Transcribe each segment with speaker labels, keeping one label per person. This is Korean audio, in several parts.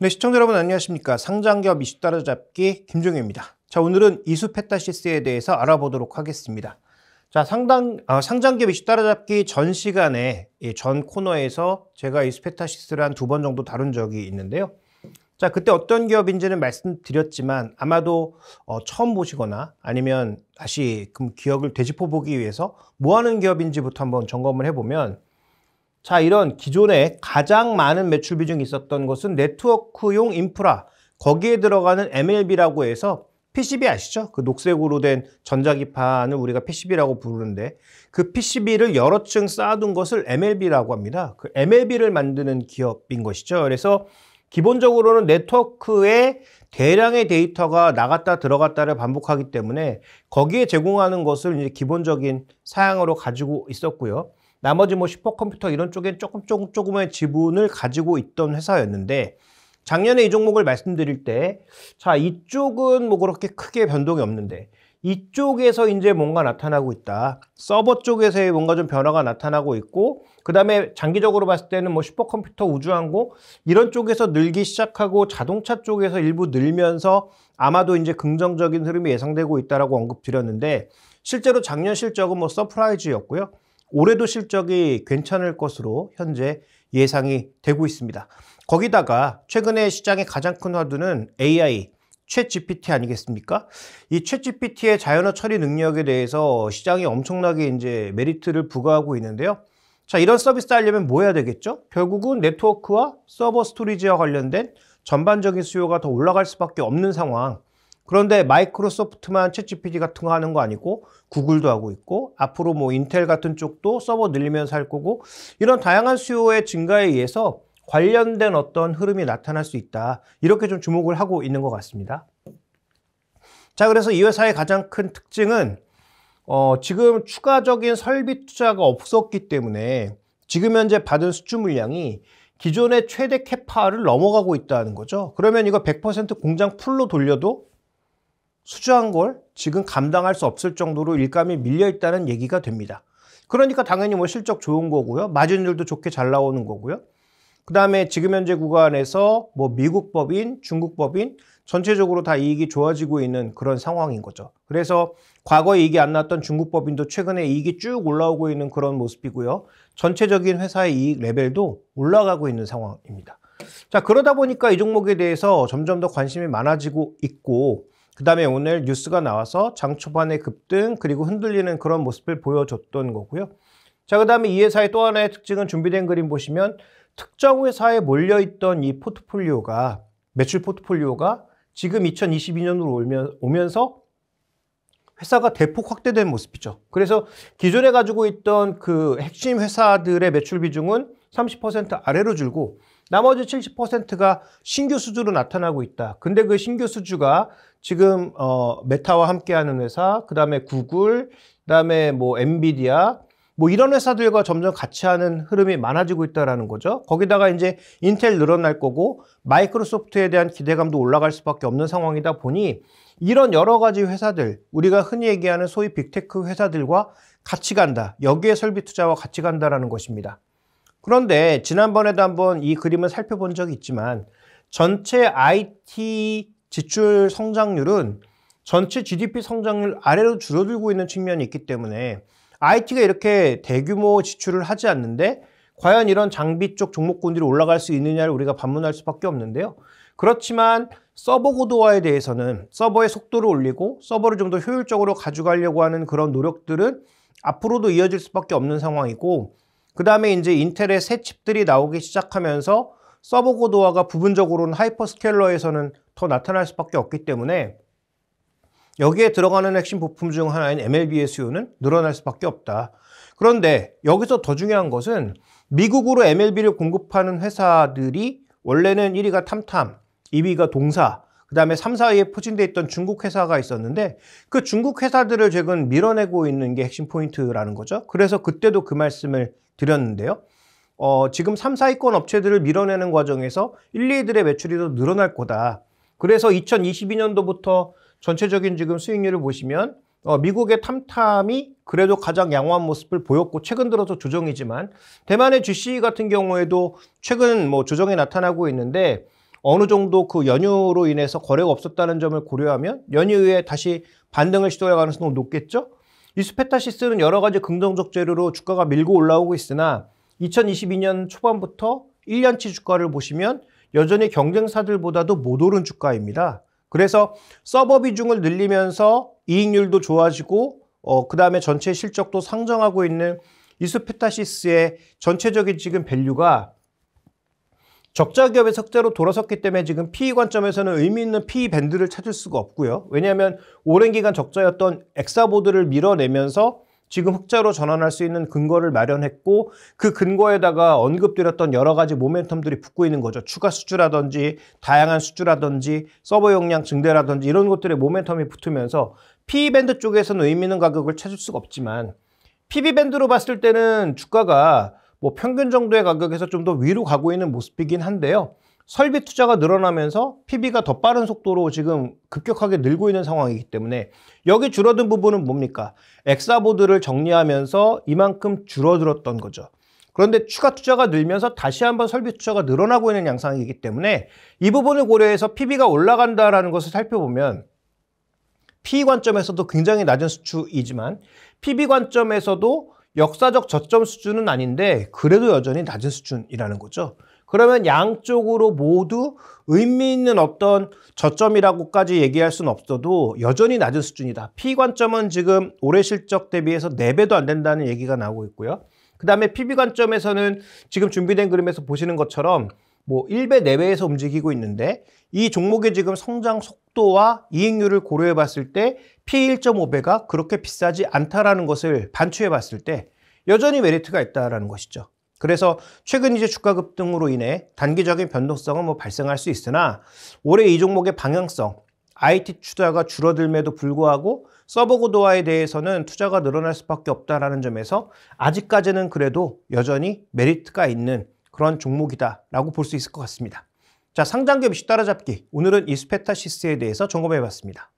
Speaker 1: 네, 시청자 여러분 안녕하십니까. 상장 기업 이슈 따라잡기 김종현입니다. 자, 오늘은 이수 페타시스에 대해서 알아보도록 하겠습니다. 자, 상당, 어, 아, 상장 기업 이슈 따라잡기 전 시간에 예, 전 코너에서 제가 이수 페타시스를 한 두 번 정도 다룬 적이 있는데요. 자, 그때 어떤 기업인지는 말씀드렸지만 아마도 어, 처음 보시거나 아니면 다시 그 기억을 되짚어 보기 위해서 뭐 하는 기업인지부터 한번 점검을 해보면 자, 이런 기존에 가장 많은 매출 비중이 있었던 것은 네트워크용 인프라, 거기에 들어가는 MLB라고 해서 PCB 아시죠? 그 녹색으로 된 전자기판을 우리가 PCB라고 부르는데 그 PCB를 여러 층 쌓아둔 것을 MLB라고 합니다. 그 MLB를 만드는 기업인 것이죠. 그래서 기본적으로는 네트워크에 대량의 데이터가 나갔다 들어갔다를 반복하기 때문에 거기에 제공하는 것을 이제 기본적인 사양으로 가지고 있었고요. 나머지 뭐 슈퍼컴퓨터 이런 쪽엔 조금 조금 조금의 지분을 가지고 있던 회사였는데 작년에 이 종목을 말씀드릴 때 자 이쪽은 뭐 그렇게 크게 변동이 없는데 이쪽에서 이제 뭔가 나타나고 있다. 서버 쪽에서의 뭔가 좀 변화가 나타나고 있고 그 다음에 장기적으로 봤을 때는 뭐 슈퍼컴퓨터 우주항공 이런 쪽에서 늘기 시작하고 자동차 쪽에서 일부 늘면서 아마도 이제 긍정적인 흐름이 예상되고 있다라고 언급드렸는데 실제로 작년 실적은 뭐 서프라이즈였고요. 올해도 실적이 괜찮을 것으로 현재 예상이 되고 있습니다. 거기다가 최근에 시장의 가장 큰 화두는 AI, 최 GPT 아니겠습니까? 이최 GPT의 자연어 처리 능력에 대해서 시장이 엄청나게 이제 메리트를 부과하고 있는데요. 자, 이런 서비스 를 하려면 뭐 해야 되겠죠? 결국은 네트워크와 서버 스토리지와 관련된 전반적인 수요가 더 올라갈 수밖에 없는 상황. 그런데 마이크로소프트만 챗GPT가 통하는 거 아니고 구글도 하고 있고 앞으로 뭐 인텔 같은 쪽도 서버 늘리면서 할 거고 이런 다양한 수요의 증가에 의해서 관련된 어떤 흐름이 나타날 수 있다. 이렇게 좀 주목을 하고 있는 것 같습니다. 자, 그래서 이 회사의 가장 큰 특징은 어, 지금 추가적인 설비 투자가 없었기 때문에 지금 현재 받은 수출 물량이 기존의 최대 캐파를 넘어가고 있다는 거죠. 그러면 이거 100% 공장 풀로 돌려도 수주한 걸 지금 감당할 수 없을 정도로 일감이 밀려 있다는 얘기가 됩니다. 그러니까 당연히 뭐 실적 좋은 거고요. 마진율도 좋게 잘 나오는 거고요. 그 다음에 지금 현재 구간에서 뭐 미국 법인, 중국 법인 전체적으로 다 이익이 좋아지고 있는 그런 상황인 거죠. 그래서 과거에 이익이 안 났던 중국 법인도 최근에 이익이 쭉 올라오고 있는 그런 모습이고요. 전체적인 회사의 이익 레벨도 올라가고 있는 상황입니다. 자, 그러다 보니까 이 종목에 대해서 점점 더 관심이 많아지고 있고 그 다음에 오늘 뉴스가 나와서 장 초반의 급등 그리고 흔들리는 그런 모습을 보여줬던 거고요. 자, 그 다음에 이 회사의 또 하나의 특징은 준비된 그림 보시면 특정 회사에 몰려있던 이 포트폴리오가 매출 포트폴리오가 지금 2022년으로 오면서 회사가 대폭 확대된 모습이죠. 그래서 기존에 가지고 있던 그 핵심 회사들의 매출 비중은 30% 아래로 줄고 나머지 70%가 신규 수주로 나타나고 있다. 근데 그 신규 수주가 지금 어 메타와 함께하는 회사, 그다음에 구글, 그다음에 뭐 엔비디아 뭐 이런 회사들과 점점 같이 하는 흐름이 많아지고 있다라는 거죠. 거기다가 이제 인텔 늘어날 거고 마이크로소프트에 대한 기대감도 올라갈 수밖에 없는 상황이다 보니 이런 여러 가지 회사들, 우리가 흔히 얘기하는 소위 빅테크 회사들과 같이 간다. 여기에 설비 투자와 같이 간다라는 것입니다. 그런데 지난번에도 한번 이 그림을 살펴본 적이 있지만 전체 IT 지출 성장률은 전체 GDP 성장률 아래로 줄어들고 있는 측면이 있기 때문에 IT가 이렇게 대규모 지출을 하지 않는데 과연 이런 장비 쪽 종목군들이 올라갈 수 있느냐를 우리가 반문할 수밖에 없는데요. 그렇지만 서버 고도화에 대해서는 서버의 속도를 올리고 서버를 좀 더 효율적으로 가져가려고 하는 그런 노력들은 앞으로도 이어질 수밖에 없는 상황이고 그 다음에 이제 인텔의 새 칩들이 나오기 시작하면서 서버 고도화가 부분적으로는 하이퍼스케일러에서는 더 나타날 수밖에 없기 때문에 여기에 들어가는 핵심 부품 중 하나인 MLB의 수요는 늘어날 수밖에 없다. 그런데 여기서 더 중요한 것은 미국으로 MLB를 공급하는 회사들이 원래는 1위가 탐탐, 2위가 동사, 그 다음에 3, 4위에 포진되어 있던 중국 회사가 있었는데 그 중국 회사들을 최근 밀어내고 있는 게 핵심 포인트라는 거죠. 그래서 그때도 그 말씀을 드렸는데요. 어, 지금 3, 4위권 업체들을 밀어내는 과정에서 1, 2위들의 매출이 더 늘어날 거다. 그래서 2022년도부터 전체적인 지금 수익률을 보시면 어, 미국의 탐탐이 그래도 가장 양호한 모습을 보였고 최근 들어서 조정이지만 대만의 g c e 같은 경우에도 최근 뭐 조정이 나타나고 있는데 어느 정도 그 연휴로 인해서 거래가 없었다는 점을 고려하면 연휴에 다시 반등을 시도할 가능성도 높겠죠? 이스페타시스는 여러 가지 긍정적 재료로 주가가 밀고 올라오고 있으나 2022년 초반부터 1년치 주가를 보시면 여전히 경쟁사들보다도 못 오른 주가입니다. 그래서 서버 비중을 늘리면서 이익률도 좋아지고 어, 그 다음에 전체 실적도 상정하고 있는 이스페타시스의 전체적인 지금 밸류가 적자 기업의 석재로 돌아섰기 때문에 지금 PE 관점에서는 의미 있는 PE 밴드를 찾을 수가 없고요. 왜냐하면 오랜 기간 적자였던 엑사보드를 밀어내면서 지금 흑자로 전환할 수 있는 근거를 마련했고 그 근거에다가 언급드렸던 여러 가지 모멘텀들이 붙고 있는 거죠. 추가 수주라든지 다양한 수주라든지 서버 용량 증대라든지 이런 것들의 모멘텀이 붙으면서 PE 밴드 쪽에서는 의미 있는 가격을 찾을 수가 없지만 PB 밴드로 봤을 때는 주가가 뭐 평균 정도의 가격에서 좀 더 위로 가고 있는 모습이긴 한데요. 설비 투자가 늘어나면서 PB가 더 빠른 속도로 지금 급격하게 늘고 있는 상황이기 때문에 여기 줄어든 부분은 뭡니까? 엑사보드를 정리하면서 이만큼 줄어들었던 거죠. 그런데 추가 투자가 늘면서 다시 한번 설비 투자가 늘어나고 있는 양상이기 때문에 이 부분을 고려해서 PB가 올라간다라는 것을 살펴보면 PE 관점에서도 굉장히 낮은 수치이지만 PB 관점에서도 역사적 저점 수준은 아닌데 그래도 여전히 낮은 수준이라는 거죠. 그러면 양쪽으로 모두 의미 있는 어떤 저점이라고까지 얘기할 수는 없어도 여전히 낮은 수준이다. P 관점은 지금 올해 실적 대비해서 4배도 안 된다는 얘기가 나오고 있고요. 그 다음에 PB 관점에서는 지금 준비된 그림에서 보시는 것처럼 뭐 1배, 4배에서 움직이고 있는데 이 종목의 지금 성장 속도와 이익률을 고려해 봤을 때 P1.5배가 그렇게 비싸지 않다라는 것을 반추해 봤을 때 여전히 메리트가 있다라는 것이죠. 그래서 최근 이제 주가 급등으로 인해 단기적인 변동성은 뭐 발생할 수 있으나 올해 이 종목의 방향성, IT 투자가 줄어들매도 불구하고 서버 고도화에 대해서는 투자가 늘어날 수밖에 없다라는 점에서 아직까지는 그래도 여전히 메리트가 있는 그런 종목이다라고 볼 수 있을 것 같습니다. 자, 상장 겹시 따라잡기. 오늘은 이스페타시스에 대해서 점검해 봤습니다.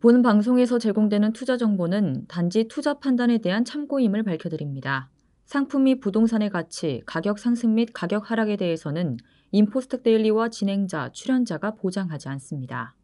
Speaker 1: 본 방송에서 제공되는 투자 정보는 단지 투자 판단에 대한 참고임을 밝혀드립니다. 상품 및 부동산의 가치, 가격 상승 및 가격 하락에 대해서는 인포스트 데일리와 진행자, 출연자가 보장하지 않습니다.